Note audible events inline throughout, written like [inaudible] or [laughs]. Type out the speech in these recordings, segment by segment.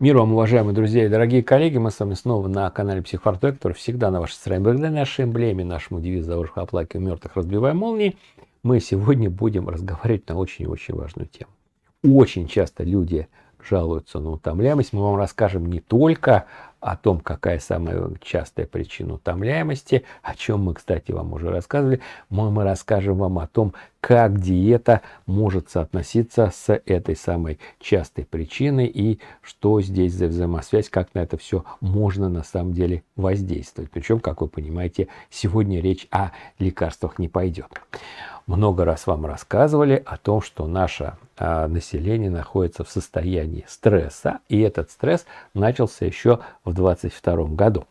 Мир вам, уважаемые друзья и дорогие коллеги. Мы с вами снова на канале Психфартвек, который всегда на вашей стороне. Благодаря нашей эмблеме, нашему девизу «Заворших у мертвых, разбивая молнии», мы сегодня будем разговаривать на очень-очень важную тему. Очень часто люди жалуются на утомляемость. Мы вам расскажем не только о том, какая самая частая причина утомляемости, о чем мы, кстати, вам уже рассказывали. Мы, мы расскажем вам о том, как диета может соотноситься с этой самой частой причиной и что здесь за взаимосвязь, как на это все можно на самом деле воздействовать. Причем, как вы понимаете, сегодня речь о лекарствах не пойдет. Много раз вам рассказывали о том, что наше а, население находится в состоянии стресса, и этот стресс начался еще в 2022 году.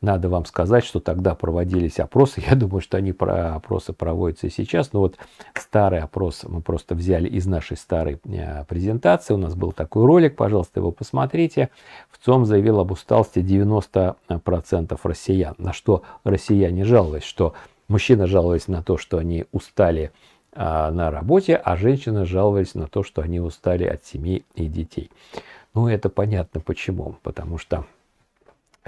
Надо вам сказать, что тогда проводились опросы. [laughs] Я думаю, что они про опросы проводятся и сейчас. Но вот старый опрос мы просто взяли из нашей старой э, презентации. У нас был такой ролик, пожалуйста, его посмотрите. В ЦОМ заявил об усталости 90% россиян. На что россияне жаловались, что мужчины жаловались на то, что они устали а, на работе, а женщины жаловались на то, что они устали от семьи и детей. Ну, это понятно почему, потому что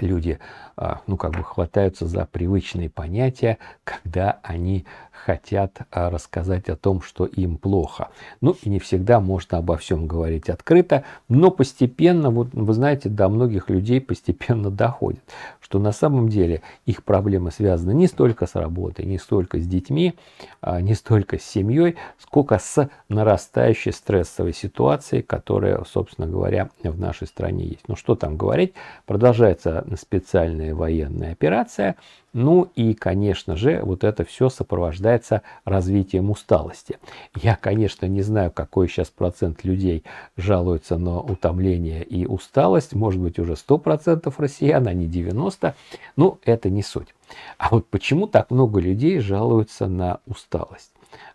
люди, а, ну, как бы хватаются за привычные понятия, когда они хотят а, рассказать о том, что им плохо. Ну и не всегда можно обо всем говорить открыто, но постепенно, вот вы знаете, до многих людей постепенно доходит, что на самом деле их проблемы связаны не столько с работой, не столько с детьми, а, не столько с семьей, сколько с нарастающей стрессовой ситуацией, которая, собственно говоря, в нашей стране есть. Ну что там говорить, продолжается специальная военная операция, ну и, конечно же, вот это все сопровождается развитием усталости. Я, конечно, не знаю, какой сейчас процент людей жалуется на утомление и усталость. Может быть, уже 100% россиян, а не 90%. Но ну, это не суть. А вот почему так много людей жалуются на усталость?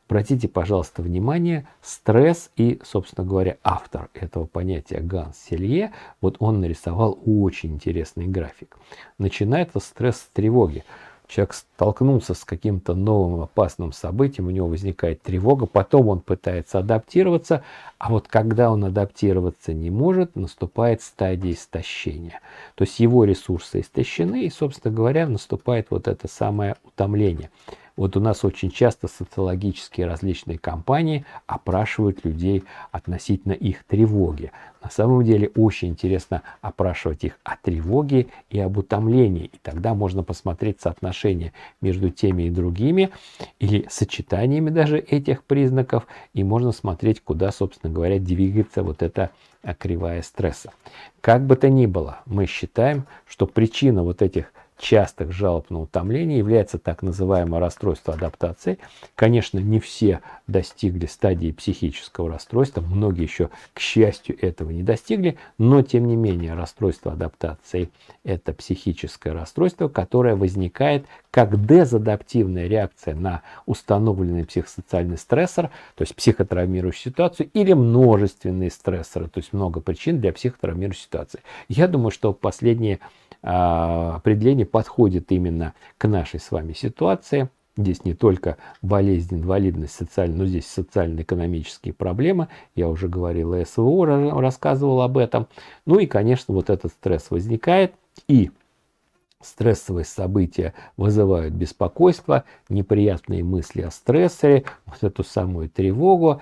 Обратите, пожалуйста, внимание, стресс и, собственно говоря, автор этого понятия Ганс Селье, вот он нарисовал очень интересный график. Начинается стресс с тревоги. Человек столкнулся с каким-то новым опасным событием, у него возникает тревога, потом он пытается адаптироваться, а вот когда он адаптироваться не может, наступает стадия истощения. То есть его ресурсы истощены, и, собственно говоря, наступает вот это самое утомление. Вот у нас очень часто социологические различные компании опрашивают людей относительно их тревоги. На самом деле очень интересно опрашивать их о тревоге и об утомлении. И тогда можно посмотреть соотношение между теми и другими или сочетаниями даже этих признаков. И можно смотреть, куда, собственно говоря, двигается вот эта э, кривая стресса. Как бы то ни было, мы считаем, что причина вот этих частых жалоб на утомление является так называемое расстройство адаптации. Конечно, не все достигли стадии психического расстройства, многие еще, к счастью, этого не достигли, но тем не менее расстройство адаптации – это психическое расстройство, которое возникает как дезадаптивная реакция на установленный психосоциальный стрессор, то есть психотравмирующую ситуацию, или множественные стрессоры, то есть много причин для психотравмирующей ситуации. Я думаю, что последние а, определение подходит именно к нашей с вами ситуации. Здесь не только болезнь, инвалидность, социальная, но здесь социально-экономические проблемы. Я уже говорил о СВО, рассказывал об этом. Ну и, конечно, вот этот стресс возникает. И стрессовые события вызывают беспокойство, неприятные мысли о стрессоре, вот эту самую тревогу,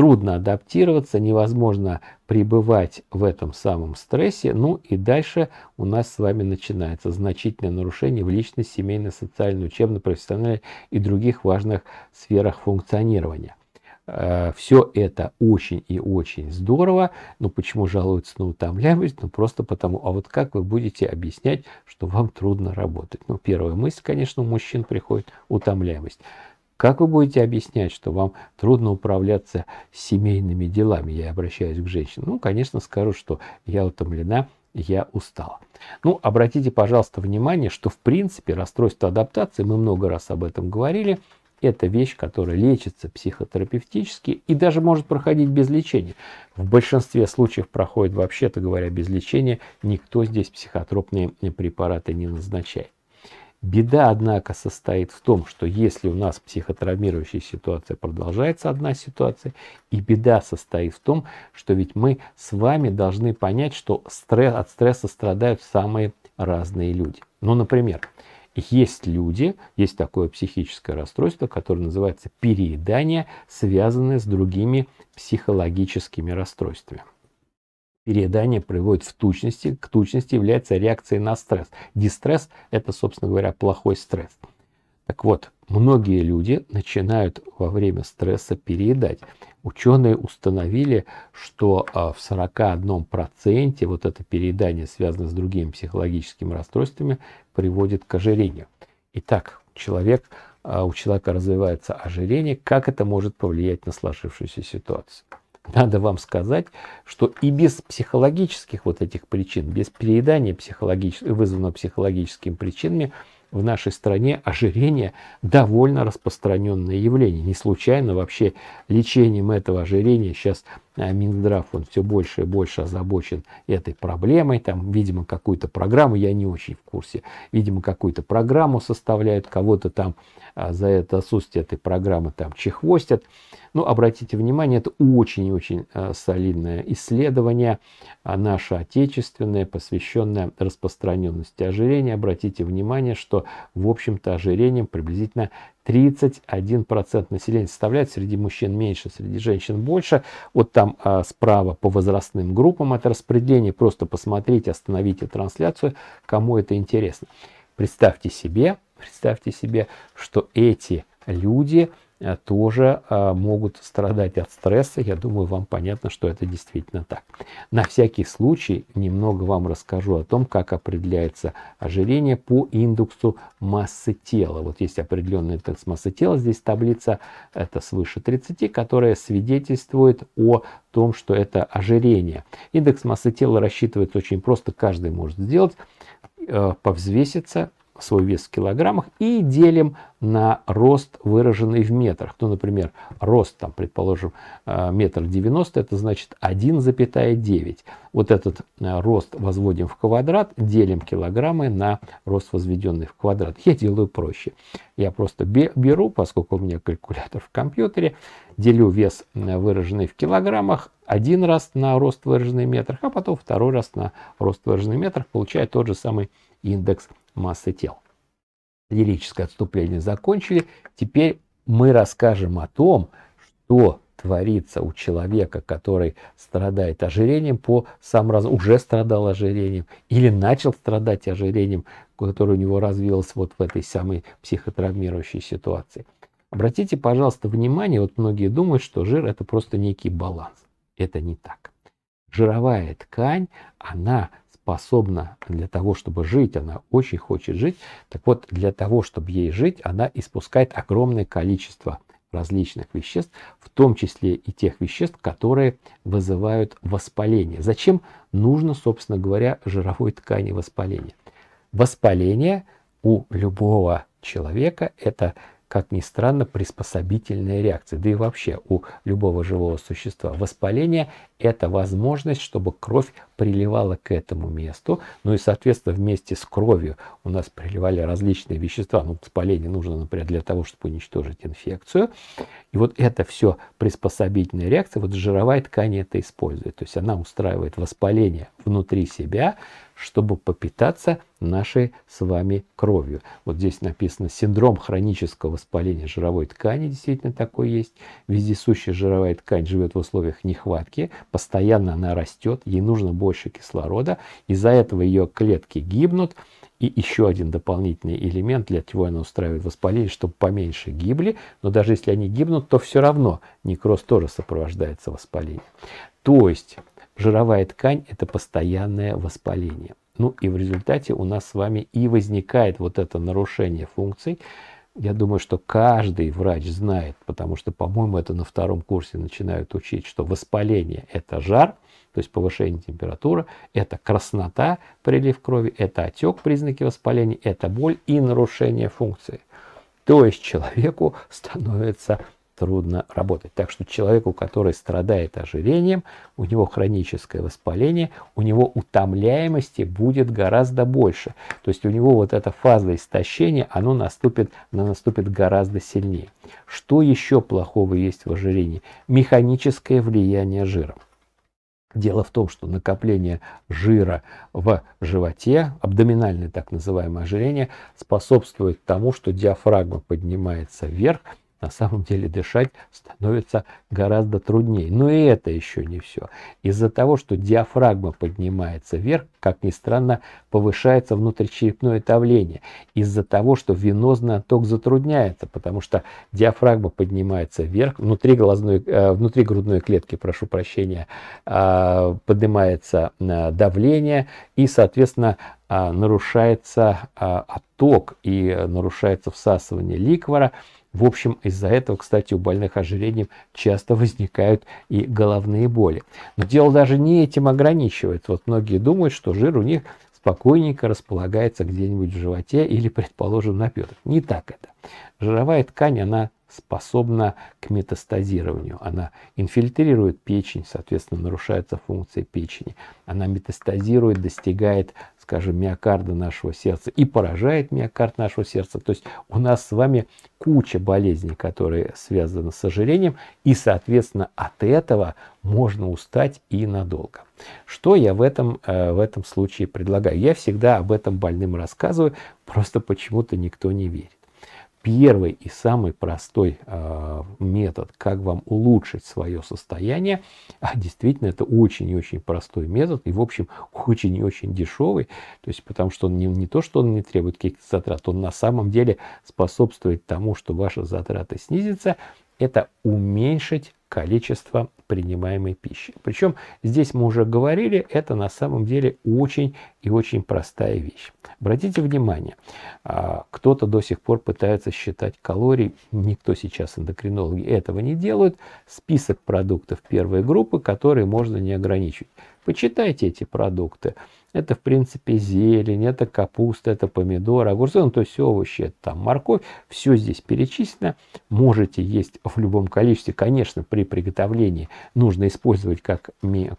трудно адаптироваться, невозможно пребывать в этом самом стрессе. Ну и дальше у нас с вами начинается значительное нарушение в личной, семейной, социальной, учебной, профессиональной и других важных сферах функционирования. Э, Все это очень и очень здорово, но ну почему жалуются на утомляемость? Ну просто потому, а вот как вы будете объяснять, что вам трудно работать? Ну первая мысль, конечно, у мужчин приходит утомляемость. Как вы будете объяснять, что вам трудно управляться семейными делами? Я обращаюсь к женщине. Ну, конечно, скажу, что я утомлена, я устала. Ну, обратите, пожалуйста, внимание, что в принципе расстройство адаптации, мы много раз об этом говорили, это вещь, которая лечится психотерапевтически и даже может проходить без лечения. В большинстве случаев проходит, вообще-то говоря, без лечения. Никто здесь психотропные препараты не назначает. Беда, однако, состоит в том, что если у нас психотравмирующая ситуация продолжается одна ситуация, и беда состоит в том, что ведь мы с вами должны понять, что стресс, от стресса страдают самые разные люди. Ну, например, есть люди, есть такое психическое расстройство, которое называется переедание, связанное с другими психологическими расстройствами. Переедание приводит в точности. к точности является реакцией на стресс. Дистресс – это, собственно говоря, плохой стресс. Так вот, многие люди начинают во время стресса переедать. Ученые установили, что а, в 41% вот это переедание, связанное с другими психологическими расстройствами, приводит к ожирению. Итак, человек, а, у человека развивается ожирение. Как это может повлиять на сложившуюся ситуацию? надо вам сказать, что и без психологических вот этих причин, без переедания психологич... вызванного психологическими причинами, в нашей стране ожирение довольно распространенное явление. Не случайно вообще лечением этого ожирения сейчас а, Минздрав он все больше и больше озабочен этой проблемой. Там, видимо, какую-то программу, я не очень в курсе, видимо, какую-то программу составляют, кого-то там а, за это отсутствие этой программы там чехвостят. Но ну, обратите внимание, это очень и э, очень солидное исследование, а, наше отечественное, посвященное распространенности ожирения. Обратите внимание, что, в общем-то, ожирением приблизительно 31% населения составляет, среди мужчин меньше, среди женщин больше. Вот там а, справа по возрастным группам это распределение, просто посмотрите, остановите трансляцию, кому это интересно. Представьте себе, представьте себе, что эти люди Э, тоже э, могут страдать от стресса. Я думаю, вам понятно, что это действительно так. На всякий случай немного вам расскажу о том, как определяется ожирение по индексу массы тела. Вот есть определенный индекс массы тела, здесь таблица, это свыше 30, которая свидетельствует о том, что это ожирение. Индекс массы тела рассчитывается очень просто, каждый может сделать э, повзвеситься свой вес в килограммах и делим на рост, выраженный в метрах. Ну, например, рост, там, предположим, э, метр девяносто, это значит 1,9. Вот этот э, рост возводим в квадрат, делим килограммы на рост, возведенный в квадрат. Я делаю проще. Я просто беру, поскольку у меня калькулятор в компьютере, делю вес, э, выраженный в килограммах, один раз на рост, выраженный в метрах, а потом второй раз на рост, выраженный в метрах, получаю тот же самый индекс массы тел. Лирическое отступление закончили. Теперь мы расскажем о том, что творится у человека, который страдает ожирением по сам раз уже страдал ожирением или начал страдать ожирением, который у него развилось вот в этой самой психотравмирующей ситуации. Обратите, пожалуйста, внимание, вот многие думают, что жир это просто некий баланс. Это не так. Жировая ткань, она способна для того, чтобы жить, она очень хочет жить. Так вот, для того, чтобы ей жить, она испускает огромное количество различных веществ, в том числе и тех веществ, которые вызывают воспаление. Зачем нужно, собственно говоря, жировой ткани воспаление? Воспаление у любого человека – это как ни странно, приспособительная реакция. Да и вообще у любого живого существа. Воспаление – это возможность, чтобы кровь приливала к этому месту. Ну и, соответственно, вместе с кровью у нас приливали различные вещества. Ну, воспаление нужно, например, для того, чтобы уничтожить инфекцию. И вот это все приспособительная реакция, вот жировая ткань это использует. То есть она устраивает воспаление внутри себя, чтобы попитаться нашей с вами кровью. Вот здесь написано синдром хронического воспаления жировой ткани, действительно такой есть. Вездесущая жировая ткань живет в условиях нехватки, постоянно она растет, ей нужно больше кислорода, из-за этого ее клетки гибнут. И еще один дополнительный элемент, для чего она устраивает воспаление, чтобы поменьше гибли. Но даже если они гибнут, то все равно некроз тоже сопровождается воспалением. То есть Жировая ткань – это постоянное воспаление. Ну и в результате у нас с вами и возникает вот это нарушение функций. Я думаю, что каждый врач знает, потому что, по-моему, это на втором курсе начинают учить, что воспаление – это жар, то есть повышение температуры, это краснота, прилив крови, это отек, признаки воспаления, это боль и нарушение функции. То есть человеку становится трудно работать. Так что человеку, который страдает ожирением, у него хроническое воспаление, у него утомляемости будет гораздо больше. То есть у него вот эта фаза истощения, она наступит, она наступит гораздо сильнее. Что еще плохого есть в ожирении? Механическое влияние жира. Дело в том, что накопление жира в животе, абдоминальное так называемое ожирение, способствует тому, что диафрагма поднимается вверх, на самом деле дышать становится гораздо труднее. Но и это еще не все. Из-за того, что диафрагма поднимается вверх, как ни странно, повышается внутричерепное давление. Из-за того, что венозный отток затрудняется, потому что диафрагма поднимается вверх, внутри, глазной, э, внутри грудной клетки, прошу прощения, э, поднимается э, давление и, соответственно, нарушается отток и нарушается всасывание ликвора. В общем, из-за этого, кстати, у больных ожирением часто возникают и головные боли. Но дело даже не этим ограничивается. Вот многие думают, что жир у них спокойненько располагается где-нибудь в животе или, предположим, на бедрах. Не так это. Жировая ткань, она способна к метастазированию. Она инфильтрирует печень, соответственно, нарушается функция печени. Она метастазирует, достигает, скажем, миокарда нашего сердца и поражает миокард нашего сердца. То есть у нас с вами куча болезней, которые связаны с ожирением, и, соответственно, от этого можно устать и надолго. Что я в этом, э, в этом случае предлагаю? Я всегда об этом больным рассказываю, просто почему-то никто не верит первый и самый простой а, метод, как вам улучшить свое состояние, а действительно это очень и очень простой метод и в общем очень и очень дешевый, то есть потому что он не, не то, что он не требует каких-то затрат, он на самом деле способствует тому, что ваши затраты снизятся, это уменьшить количество принимаемой пищи. Причем здесь мы уже говорили, это на самом деле очень и очень простая вещь. Обратите внимание, а, кто-то до сих пор пытается считать калории, никто сейчас эндокринологи этого не делают. Список продуктов первой группы, которые можно не ограничивать. Почитайте эти продукты. Это, в принципе, зелень, это капуста, это помидор, огурцы, ну, то есть овощи, это там морковь. Все здесь перечислено. Можете есть в любом количестве. Конечно, при приготовлении нужно использовать как,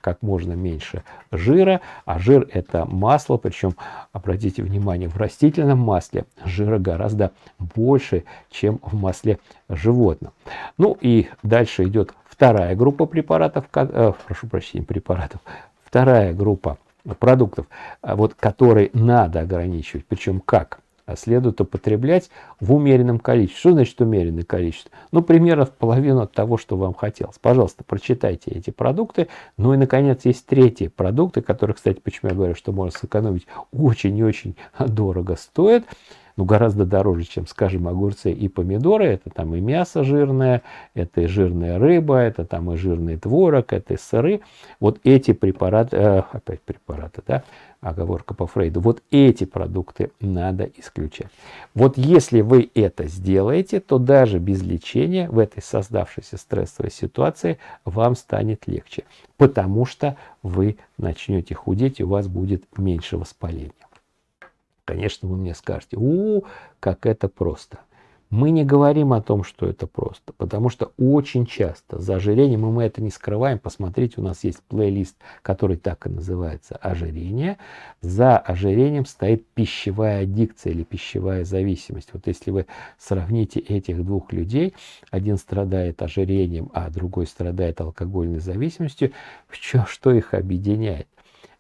как можно меньше жира. А жир – это масло. Причем, обратите внимание, в растительном масле жира гораздо больше, чем в масле животном. Ну и дальше идет вторая группа препаратов, э, прошу прощения, препаратов. Вторая группа – продуктов, а, вот, которые надо ограничивать. Причем как? А следует употреблять в умеренном количестве. Что значит умеренное количество? Ну, примерно в половину от того, что вам хотелось. Пожалуйста, прочитайте эти продукты. Ну и, наконец, есть третьи продукты, которые, кстати, почему я говорю, что можно сэкономить очень и очень [laughs] дорого стоят ну, гораздо дороже, чем, скажем, огурцы и помидоры. Это там и мясо жирное, это и жирная рыба, это там и жирный творог, это и сыры. Вот эти препараты, э, опять препараты, да, оговорка по Фрейду, вот эти продукты надо исключать. Вот если вы это сделаете, то даже без лечения в этой создавшейся стрессовой ситуации вам станет легче, потому что вы начнете худеть, и у вас будет меньше воспаления. Конечно, вы мне скажете, у, как это просто. Мы не говорим о том, что это просто, потому что очень часто за ожирением, и мы это не скрываем, посмотрите, у нас есть плейлист, который так и называется «Ожирение». За ожирением стоит пищевая аддикция или пищевая зависимость. Вот если вы сравните этих двух людей, один страдает ожирением, а другой страдает алкогольной зависимостью, что, что их объединяет?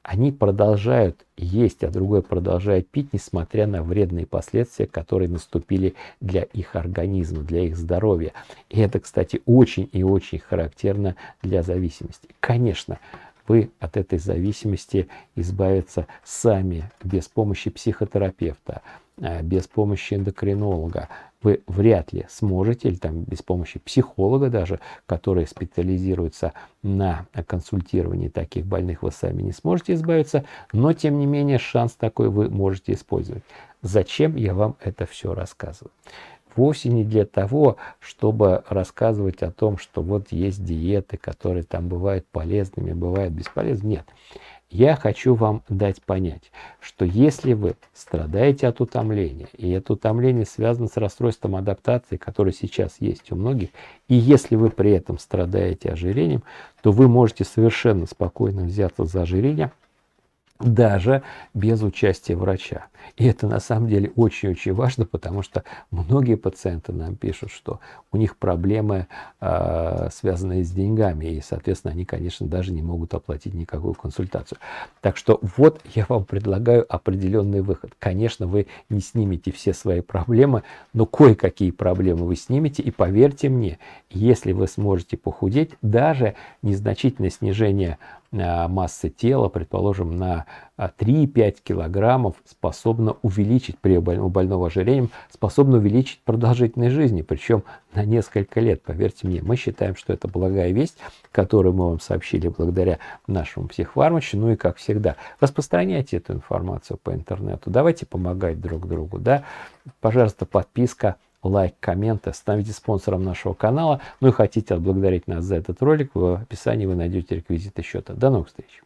они продолжают есть, а другой продолжает пить, несмотря на вредные последствия, которые наступили для их организма, для их здоровья. И это, кстати, очень и очень характерно для зависимости. Конечно, вы от этой зависимости избавиться сами без помощи психотерапевта, э, без помощи эндокринолога, вы вряд ли сможете, или там без помощи психолога даже, который специализируется на консультировании таких больных, вы сами не сможете избавиться, но тем не менее шанс такой вы можете использовать. Зачем я вам это все рассказываю? вовсе не для того, чтобы рассказывать о том, что вот есть диеты, которые там бывают полезными, бывают бесполезными. Нет. Я хочу вам дать понять, что если вы страдаете от утомления, и это утомление связано с расстройством адаптации, которое сейчас есть у многих, и если вы при этом страдаете ожирением, то вы можете совершенно спокойно взяться за ожирение – даже без участия врача. И это на самом деле очень-очень важно, потому что многие пациенты нам пишут, что у них проблемы, э, связанные с деньгами, и, соответственно, они, конечно, даже не могут оплатить никакую консультацию. Так что вот я вам предлагаю определенный выход. Конечно, вы не снимете все свои проблемы, но кое-какие проблемы вы снимете, и поверьте мне, если вы сможете похудеть, даже незначительное снижение Э, массы тела, предположим, на 3-5 э, килограммов способна увеличить при больного ожирением, способна увеличить продолжительность жизни, причем на несколько лет. Поверьте мне, мы считаем, что это благая весть, которую мы вам сообщили благодаря нашему психфармачу. Ну и как всегда, распространяйте эту информацию по интернету, давайте помогать друг другу. Да? Пожалуйста, подписка, лайк, комменты, становитесь спонсором нашего канала. Ну и хотите отблагодарить нас за этот ролик, в описании вы найдете реквизиты счета. До новых встреч!